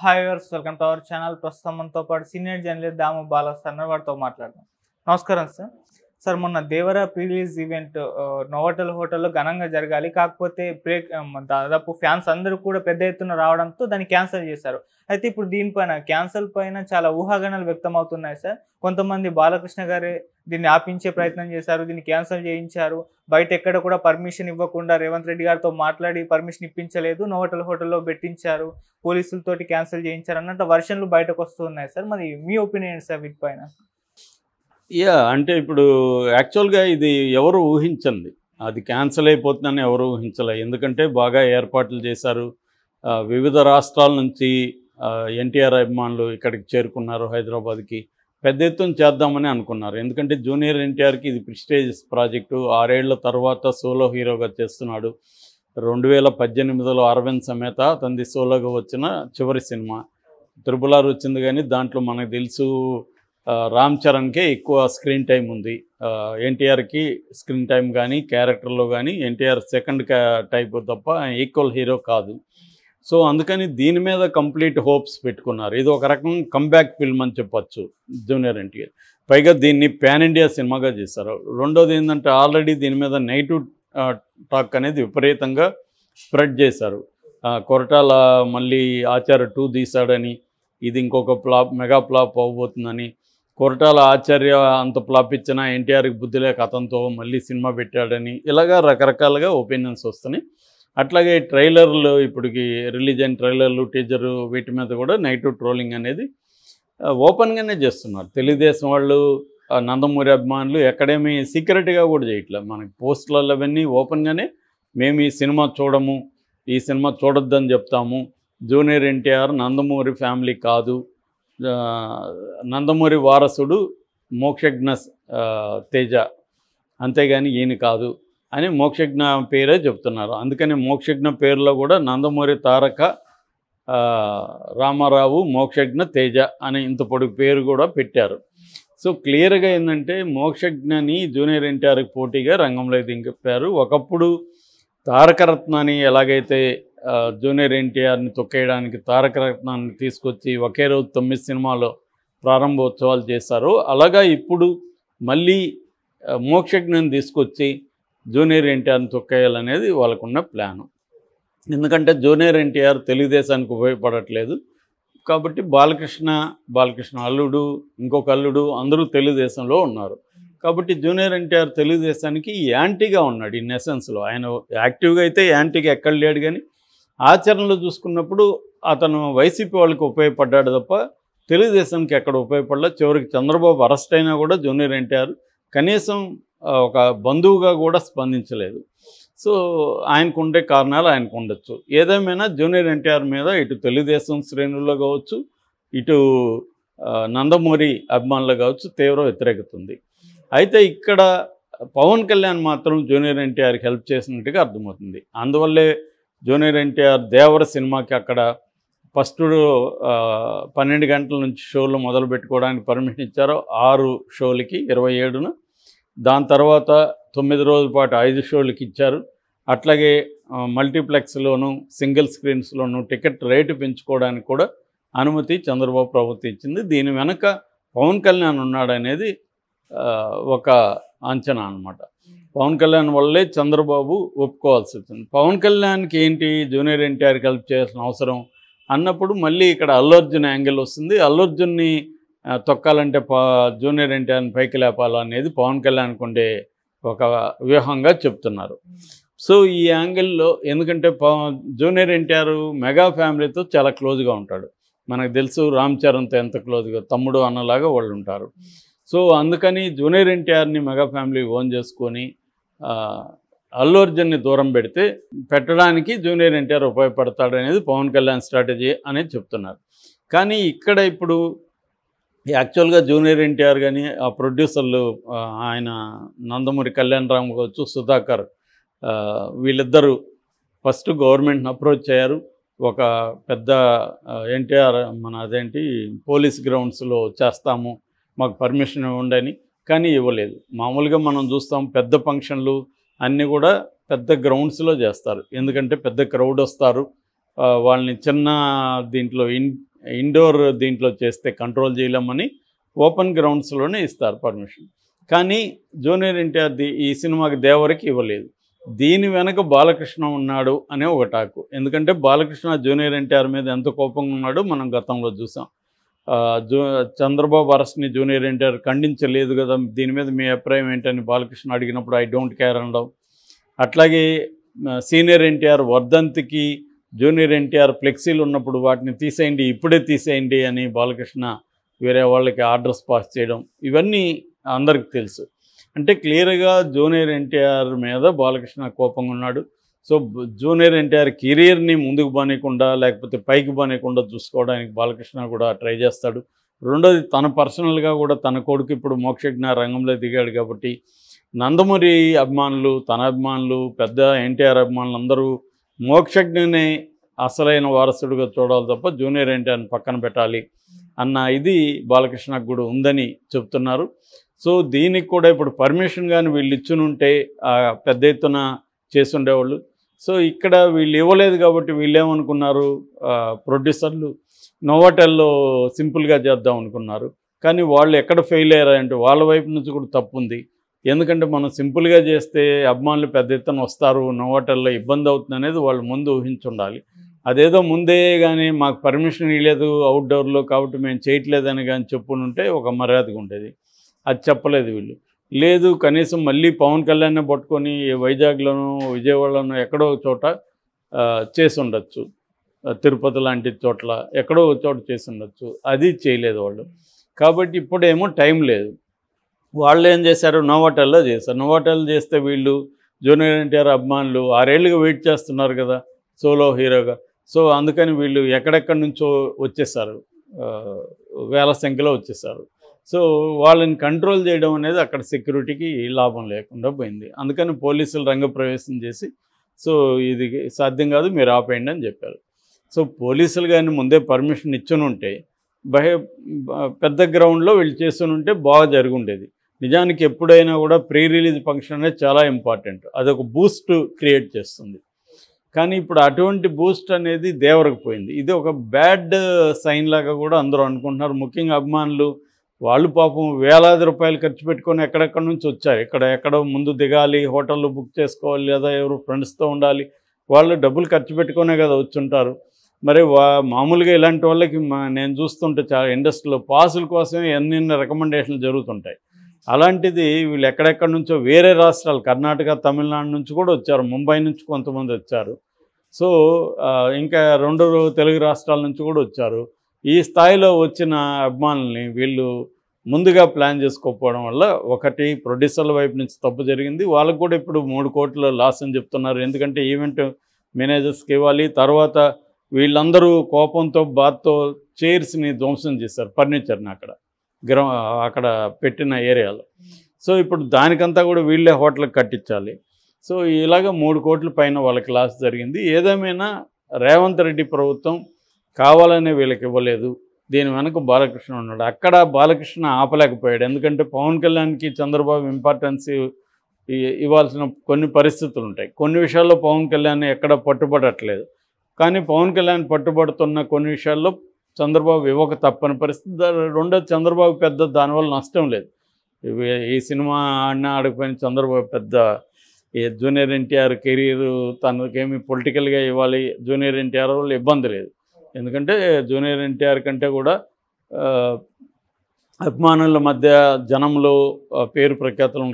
hi viewers welcome to our channel ప్రస్తుతం మనతో పాటు సీనియర్ జర్నలిస్ట్ దాము బాలస్ అన్న వాడితో మాట్లాడదాం నమస్కారం సార్ సార్ మొన్న దేవరా ప్రీలీజ్ ఈవెంట్ నోవటల్ హోటల్లో ఘనంగా జరగాలి కాకపోతే బ్రేక్ దాదాపు ఫ్యాన్స్ అందరూ కూడా పెద్ద ఎత్తున రావడంతో దాన్ని క్యాన్సిల్ చేశారు అయితే ఇప్పుడు దీనిపైన క్యాన్సల్ పైన చాలా ఊహాగణాలు వ్యక్తం అవుతున్నాయి సార్ కొంతమంది బాలకృష్ణ గారే దీన్ని ఆపించే ప్రయత్నం చేశారు దీన్ని క్యాన్సిల్ చేయించారు బయట ఎక్కడ కూడా పర్మిషన్ ఇవ్వకుండా రేవంత్ రెడ్డి గారితో మాట్లాడి పర్మిషన్ ఇప్పించలేదు నోవటల్ హోటల్లో పెట్టించారు పోలీసులతోటి క్యాన్సిల్ చేయించారు అన్నట్టు వర్షన్లు బయటకు వస్తున్నాయి సార్ మరి మీ ఒపీనియన్ సార్ వీటిపైన యా అంటే ఇప్పుడు యాక్చువల్గా ఇది ఎవరు ఊహించండి అది క్యాన్సిల్ అయిపోతుందని ఎవరు ఊహించలే ఎందుకంటే బాగా ఏర్పాట్లు చేశారు వివిధ రాష్ట్రాల నుంచి ఎన్టీఆర్ అభిమానులు ఇక్కడికి చేరుకున్నారు హైదరాబాద్కి పెద్ద ఎత్తున చేద్దామని అనుకున్నారు ఎందుకంటే జూనియర్ ఎన్టీఆర్కి ఇది ప్రిస్టేజ్ ప్రాజెక్టు ఆరేళ్ల తర్వాత సోలో హీరోగా చేస్తున్నాడు రెండు వేల పద్దెనిమిదిలో అరవింద్ సమేత అతనిది సోలోగా వచ్చిన చివరి సినిమా త్రిపులారు వచ్చింది కానీ దాంట్లో మనకు తెలుసు రామ్ చరణ్కే ఎక్కువ స్క్రీన్ టైం ఉంది ఎన్టీఆర్కి స్క్రీన్ టైం కానీ క్యారెక్టర్లో కానీ ఎన్టీఆర్ సెకండ్ టైప్ తప్ప ఈక్వల్ హీరో కాదు సో అందుకని దీని మీద కంప్లీట్ హోప్స్ పెట్టుకున్నారు ఇది ఒక రకం కంబ్యాక్ ఫిల్మ్ అని చెప్పచ్చు జూనియర్ ఎన్టీఆర్ పైగా దీన్ని ప్యాన్ ఇండియా సినిమాగా చేశారు రెండోది ఏంటంటే ఆల్రెడీ దీని మీద నెగిటివ్ టాక్ అనేది విపరీతంగా స్ప్రెడ్ చేశారు కొరటాల మళ్ళీ ఆచార్య టూ తీశాడని ఇది ఇంకొక ప్లాప్ మెగా ప్లాప్ అవ్వబోతుందని కొరటాల ఆచార్య అంత ప్లాప్ ఇచ్చిన ఎన్టీఆర్కి బుద్ధి లేక అతనితో మళ్ళీ సినిమా పెట్టాడని ఇలాగా రకరకాలుగా ఒపీనియన్స్ వస్తున్నాయి అట్లాగే ట్రైలర్లు ఇప్పటికి రిలీజ్ అయిన ట్రైలర్లు టీజరు వీటి మీద కూడా నెగిటివ్ ట్రోలింగ్ అనేది ఓపెన్గానే చేస్తున్నారు తెలుగుదేశం వాళ్ళు నందమూరి అభిమానులు ఎక్కడేమీ సీక్రెట్గా కూడా చేయట్లేదు మనకి పోస్టులలో అవన్నీ ఓపెన్గానే మేము ఈ సినిమా చూడము ఈ సినిమా చూడొద్దని చెప్తాము జూనియర్ ఎన్టీఆర్ నందమూరి ఫ్యామిలీ కాదు నందమూరి వారసుడు మోక్షజ్ఞ తేజ అంతేగాని ఈయన కాదు అని మోక్షజ్ఞ పేరే చెప్తున్నారు అందుకని మోక్షజ్ఞ పేరులో కూడా నందమూరి తారక రామారావు మోక్షజ్ఞ తేజ అనే ఇంత పొడి పేరు కూడా పెట్టారు సో క్లియర్గా ఏంటంటే మోక్షజ్ఞని జూనియర్ ఎన్టీఆర్కి పోటీగా రంగంలో దింపారు ఒకప్పుడు తారకరత్నాన్ని ఎలాగైతే జూనియర్ ఎన్టీఆర్ని తొక్కేయడానికి తారక రత్నాన్ని తీసుకొచ్చి ఒకే రోజు తొమ్మిది సినిమాలో ప్రారంభోత్సవాలు చేశారు అలాగా ఇప్పుడు మళ్ళీ మోక్షజ్ఞని తీసుకొచ్చి జూనియర్ ఎన్టీఆర్ని తొక్కేయాలనేది వాళ్ళకున్న ప్లాను ఎందుకంటే జూనియర్ ఎన్టీఆర్ తెలుగుదేశానికి ఉపయోగపడట్లేదు కాబట్టి బాలకృష్ణ బాలకృష్ణ అల్లుడు ఇంకొక అల్లుడు అందరూ తెలుగుదేశంలో ఉన్నారు కాబట్టి జూనియర్ ఎన్టీఆర్ తెలుగుదేశానికి యాంటీగా ఉన్నాడు ఇన్ ఎసెన్స్లో ఆయన యాక్టివ్గా అయితే యాంటీగా ఎక్కడ లేడు కానీ ఆచరణలో చూసుకున్నప్పుడు అతను వైసీపీ వాళ్ళకి ఉపయోగపడ్డాడు తప్ప తెలుగుదేశంకి ఎక్కడ ఉపయోగపడలే చివరికి చంద్రబాబు అరెస్ట్ అయినా కూడా జూనియర్ ఎన్టీఆర్ కనీసం ఒక బంధువుగా కూడా స్పందించలేదు సో ఆయనకు ఉండే కారణాలు ఆయనకు ఉండొచ్చు ఏదేమైనా జూనియర్ ఎన్టీఆర్ మీద ఇటు తెలుగుదేశం శ్రేణుల్లో కావచ్చు ఇటు నందమూరి అభిమానులు కావచ్చు తీవ్ర వ్యతిరేకత ఉంది అయితే ఇక్కడ పవన్ కళ్యాణ్ మాత్రం జూనియర్ ఎన్టీఆర్కి హెల్ప్ చేసినట్టుగా అర్థమవుతుంది అందువల్లే జూనియర్ ఎన్టీఆర్ దేవర సినిమాకి అక్కడ ఫస్ట్ పన్నెండు గంటల నుంచి షోలు మొదలు పెట్టుకోవడానికి పర్మిషన్ ఇచ్చారు ఆరు షోలకి ఇరవై ఏడున దాని తర్వాత తొమ్మిది రోజుల పాటు ఐదు షోలకి ఇచ్చారు అట్లాగే మల్టీప్లెక్స్లోను సింగిల్ స్క్రీన్స్లోను టికెట్ రేటు పెంచుకోవడానికి కూడా అనుమతి చంద్రబాబు ప్రభుత్వం ఇచ్చింది దీని వెనక పవన్ కళ్యాణ్ ఉన్నాడనేది ఒక అంచనా అనమాట పవన్ కళ్యాణ్ వల్లే చంద్రబాబు ఒప్పుకోవాల్సి వచ్చింది పవన్ కళ్యాణ్కి ఏంటి జూనియర్ ఎన్టీఆర్ కలిపి చేయాల్సిన అవసరం అన్నప్పుడు మళ్ళీ ఇక్కడ అల్లర్జున్ యాంగిల్ వస్తుంది అల్లర్జున్ని తొక్కాలంటే జూనియర్ ఎన్టీఆర్ని పైకి లేపాలనేది పవన్ కళ్యాణ్కి ఉండే ఒక వ్యూహంగా చెప్తున్నారు సో ఈ యాంగిల్లో ఎందుకంటే జూనియర్ ఎన్టీఆర్ మెగా ఫ్యామిలీతో చాలా క్లోజ్గా ఉంటాడు మనకు తెలుసు రామ్ చరణ్తో ఎంత క్లోజ్గా తమ్ముడు అన్నలాగా వాళ్ళు ఉంటారు సో అందుకని జూనియర్ ఎన్టీఆర్ని మెగా ఫ్యామిలీ ఓన్ చేసుకొని అల్లు అర్జున్ని దూరం పెడితే పెట్టడానికి జూనియర్ ఎన్టీఆర్ ఉపయోగపడతాడు అనేది పవన్ కళ్యాణ్ స్ట్రాటజీ అనేది చెప్తున్నారు కానీ ఇక్కడ ఇప్పుడు యాక్చువల్గా జూనియర్ ఎన్టీఆర్ కానీ ఆ ప్రొడ్యూసర్లు ఆయన నందమూరి కళ్యాణ్ రామ్ కావచ్చు సుధాకర్ వీళ్ళిద్దరూ ఫస్ట్ గవర్నమెంట్ని అప్రోచ్ అయ్యారు ఒక పెద్ద ఎన్టీఆర్ మన అదేంటి పోలీస్ గ్రౌండ్స్లో చేస్తాము మాకు పర్మిషన్ ఉండని కానీ ఇవ్వలేదు మామూలుగా మనం చూస్తాం పెద్ద ఫంక్షన్లు అన్నీ కూడా పెద్ద గ్రౌండ్స్లో చేస్తారు ఎందుకంటే పెద్ద క్రౌడ్ వస్తారు వాళ్ళని చిన్న దీంట్లో ఇన్ ఇండోర్ దీంట్లో చేస్తే కంట్రోల్ చేయలేమని ఓపెన్ గ్రౌండ్స్లోనే ఇస్తారు పర్మిషన్ కానీ జూనియర్ ఎన్టీఆర్ ఈ సినిమాకి దేవరికి ఇవ్వలేదు దీని వెనక బాలకృష్ణ ఉన్నాడు అనే ఒక టాకు ఎందుకంటే బాలకృష్ణ జూనియర్ ఎన్టీఆర్ మీద ఎంత కోపంగా ఉన్నాడో మనం గతంలో చూసాం జూ చంద్రబాబు అరస్ని జూనియర్ ఎన్టీఆర్ ఖండించలేదు కదా దీని మీద మీ అభిప్రాయం ఏంటని బాలకృష్ణ అడిగినప్పుడు ఐ డోంట్ కేర్ అనడం అట్లాగే సీనియర్ ఎన్టీఆర్ వర్ధంతికి జూనియర్ ఎన్టీఆర్ ఫ్లెక్సీలు ఉన్నప్పుడు వాటిని తీసేయండి ఇప్పుడే తీసేయండి అని బాలకృష్ణ వేరే వాళ్ళకి ఆర్డర్స్ పాస్ చేయడం ఇవన్నీ అందరికి తెలుసు అంటే క్లియర్గా జూనియర్ ఎన్టీఆర్ మీద బాలకృష్ణ కోపంగా ఉన్నాడు సో జూనియర్ ఎన్టీఆర్ కెరీర్ని ముందుకు బానేయకుండా లేకపోతే పైకి బానేయకుండా చూసుకోవడానికి బాలకృష్ణ కూడా ట్రై చేస్తాడు రెండోది తన పర్సనల్గా కూడా తన కొడుకు ఇప్పుడు మోక్షజ్ఞ రంగంలో దిగాడు కాబట్టి నందమూరి అభిమానులు తన అభిమానులు పెద్ద ఎన్టీఆర్ అభిమానులు అందరూ మోక్షజ్ఞని అసలైన వారసుడిగా చూడాలి తప్ప జూనియర్ ఎన్టీఆర్ని పక్కన పెట్టాలి అన్న ఇది బాలకృష్ణకు కూడా ఉందని చెప్తున్నారు సో దీనికి కూడా ఇప్పుడు పర్మిషన్ కానీ వీళ్ళు ఇచ్చినుంటే పెద్ద ఎత్తున ఉండేవాళ్ళు సో ఇక్కడ వీళ్ళు ఇవ్వలేదు కాబట్టి వీళ్ళేమనుకున్నారు ప్రొడ్యూసర్లు నోవాటెల్లో సింపుల్గా చేద్దాం అనుకున్నారు కానీ వాళ్ళు ఎక్కడ ఫెయిల్ అయ్యారంటే వాళ్ళ వైపు నుంచి కూడా తప్పు ఉంది ఎందుకంటే మనం సింపుల్గా చేస్తే అభిమానులు పెద్ద ఎత్తున వస్తారు నోవాటెల్లో ఇబ్బంది అవుతుంది అనేది వాళ్ళు ముందు ఊహించుండాలి అదేదో ముందే కానీ మాకు పర్మిషన్ ఇవ్వలేదు అవుట్డోర్లో కాబట్టి మేము చేయట్లేదని కానీ చెప్పునుంటే ఒక మర్యాదగా ఉండేది అది చెప్పలేదు వీళ్ళు లేదు కనీసం మళ్ళీ పవన్ కళ్యాణ్ పట్టుకొని వైజాగ్లోనూ విజయవాడలోనూ ఎక్కడో చోట చేసి ఉండొచ్చు తిరుపతి లాంటి చోట్ల ఎక్కడో చోట చేసి ఉండొచ్చు అది చేయలేదు వాళ్ళు కాబట్టి ఇప్పుడేమో టైం లేదు వాళ్ళు ఏం చేశారు నోవాటల్లో చేశారు నోవాటల్ చేస్తే వీళ్ళు జూనియర్ ఎన్టీఆర్ అభిమానులు ఆరేళ్ళుగా వెయిట్ చేస్తున్నారు కదా సోలో హీరోగా సో అందుకని వీళ్ళు ఎక్కడెక్కడి నుంచో వచ్చేసారు వేల సంఖ్యలో వచ్చేసారు సో వాళ్ళని కంట్రోల్ చేయడం అనేది అక్కడ సెక్యూరిటీకి లాభం లేకుండా పోయింది అందుకని పోలీసులు రంగప్రవేశం చేసి సో ఇది సాధ్యం కాదు మీరు ఆపేయండి అని చెప్పారు సో పోలీసులు కానీ ముందే పర్మిషన్ ఇచ్చునుంటే బహ పెద్ద గ్రౌండ్లో వీళ్ళు చేస్తుంటే బాగా జరుగుండేది నిజానికి ఎప్పుడైనా కూడా ప్రీ రిలీజ్ ఫంక్షన్ అనేది చాలా ఇంపార్టెంట్ అదొక బూస్ట్ క్రియేట్ చేస్తుంది కానీ ఇప్పుడు అటువంటి బూస్ట్ అనేది దేవరకు పోయింది ఇది ఒక బ్యాడ్ సైన్ లాగా కూడా అందరూ అనుకుంటున్నారు ముఖ్యంగా అభిమానులు వాళ్ళు పాపం వేలాది రూపాయలు ఖర్చు పెట్టుకొని ఎక్కడెక్కడి నుంచి వచ్చారు ఇక్కడ ఎక్కడో ముందు దిగాలి హోటల్లో బుక్ చేసుకోవాలి లేదా ఎవరు ఫ్రెండ్స్తో ఉండాలి వాళ్ళు డబ్బులు ఖర్చు పెట్టుకునే కదా వచ్చుంటారు మరి మామూలుగా ఇలాంటి వాళ్ళకి నేను చూస్తుంటే చాలా ఇండస్ట్రీలో పాసుల కోసం ఎన్ని రికమెండేషన్లు జరుగుతుంటాయి అలాంటిది వీళ్ళు ఎక్కడెక్కడి నుంచో వేరే రాష్ట్రాలు కర్ణాటక తమిళనాడు నుంచి కూడా వచ్చారు ముంబై నుంచి కొంతమంది వచ్చారు సో ఇంకా రెండు తెలుగు రాష్ట్రాల నుంచి కూడా వచ్చారు ఈ స్థాయిలో వచ్చిన అభిమానుల్ని వీళ్ళు ముందుగా ప్లాన్ చేసుకోకపోవడం వల్ల ఒకటి ప్రొడ్యూసర్ల వైపు నుంచి తప్పు జరిగింది వాళ్ళకు కూడా ఇప్పుడు మూడు కోట్ల లాస్ అని చెప్తున్నారు ఎందుకంటే ఈవెంట్ మేనేజర్స్కి ఇవ్వాలి తర్వాత వీళ్ళందరూ కోపంతో బాధతో చైర్స్ని ధ్వంసం చేశారు ఫర్నిచర్ని అక్కడ గ్రౌ అక్కడ పెట్టిన ఏరియాలో సో ఇప్పుడు దానికంతా కూడా వీళ్ళే హోటల్కి కట్టించాలి సో ఇలాగ మూడు కోట్ల పైన వాళ్ళకి లాస్ జరిగింది ఏదేమైనా రేవంత్ రెడ్డి ప్రభుత్వం కావాలని వీళ్ళకి ఇవ్వలేదు దీని వెనక బాలకృష్ణ ఉన్నాడు అక్కడ బాలకృష్ణ ఆపలేకపోయాడు ఎందుకంటే పవన్ కళ్యాణ్కి చంద్రబాబు ఇంపార్టెన్స్ ఇవ్వాల్సిన కొన్ని పరిస్థితులు ఉంటాయి కొన్ని విషయాల్లో పవన్ కళ్యాణ్ ఎక్కడ పట్టుబడట్లేదు కానీ పవన్ కళ్యాణ్ పట్టుబడుతున్న కొన్ని విషయాల్లో చంద్రబాబు ఇవ్వక తప్పని పరిస్థితి రెండో చంద్రబాబు పెద్ద దానివల్ల నష్టం లేదు ఈ సినిమా ఆడినా ఆడకపోయిన చంద్రబాబు పెద్ద జూనియర్ ఎన్టీఆర్ కెరీర్ తనకేమి పొలిటికల్గా ఇవ్వాలి జూనియర్ ఎన్టీఆర్ వాళ్ళు ఇబ్బంది లేదు ఎందుకంటే జూనియర్ ఎన్టీఆర్ కంటే కూడా అభిమానుల మధ్య జనంలో పేరు ప్రఖ్యాతులు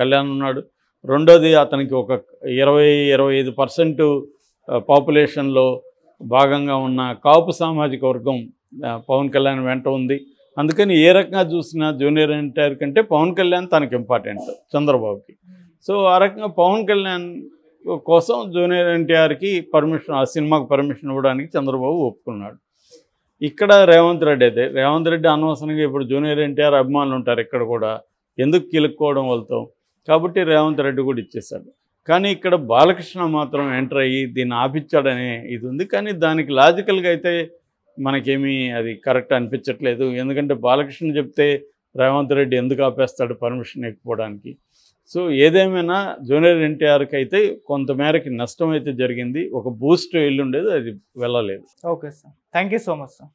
కళ్యాణ్ ఉన్నాడు రెండోది అతనికి ఒక ఇరవై ఇరవై ఐదు పర్సెంటు పాపులేషన్లో భాగంగా ఉన్న కాపు సామాజిక వర్గం పవన్ కళ్యాణ్ వెంట ఉంది అందుకని ఏ రకంగా చూసినా జూనియర్ ఎన్టీఆర్ కంటే పవన్ కళ్యాణ్ తనకి ఇంపార్టెంట్ చంద్రబాబుకి సో ఆ రకంగా పవన్ కళ్యాణ్ కోసం జూనియర్ ఎన్టీఆర్కి పర్మిషన్ ఆ సినిమాకి పర్మిషన్ ఇవ్వడానికి చంద్రబాబు ఒప్పుకున్నాడు ఇక్కడ రేవంత్ రెడ్డి అయితే రేవంత్ రెడ్డి అనవసరంగా ఇప్పుడు జూనియర్ ఎన్టీఆర్ అభిమానులు ఉంటారు ఇక్కడ కూడా ఎందుకు కిలుక్కోవడం వెళ్తాం కాబట్టి రేవంత్ రెడ్డి కూడా ఇచ్చేశాడు కానీ ఇక్కడ బాలకృష్ణ మాత్రం ఎంటర్ అయ్యి దీన్ని ఆపించాడనే ఇది ఉంది కానీ దానికి లాజికల్గా అయితే మనకేమీ అది కరెక్ట్ అనిపించట్లేదు ఎందుకంటే బాలకృష్ణ చెప్తే రేవంత్ రెడ్డి ఎందుకు ఆపేస్తాడు పర్మిషన్ ఎక్కువడానికి సో ఏదేమైనా జూనియర్ ఎన్టీఆర్కి అయితే కొంతమేరకి నష్టం అయితే జరిగింది ఒక బూస్ట్ ఉండేది అది వెళ్ళలేదు okay sir thank so much sir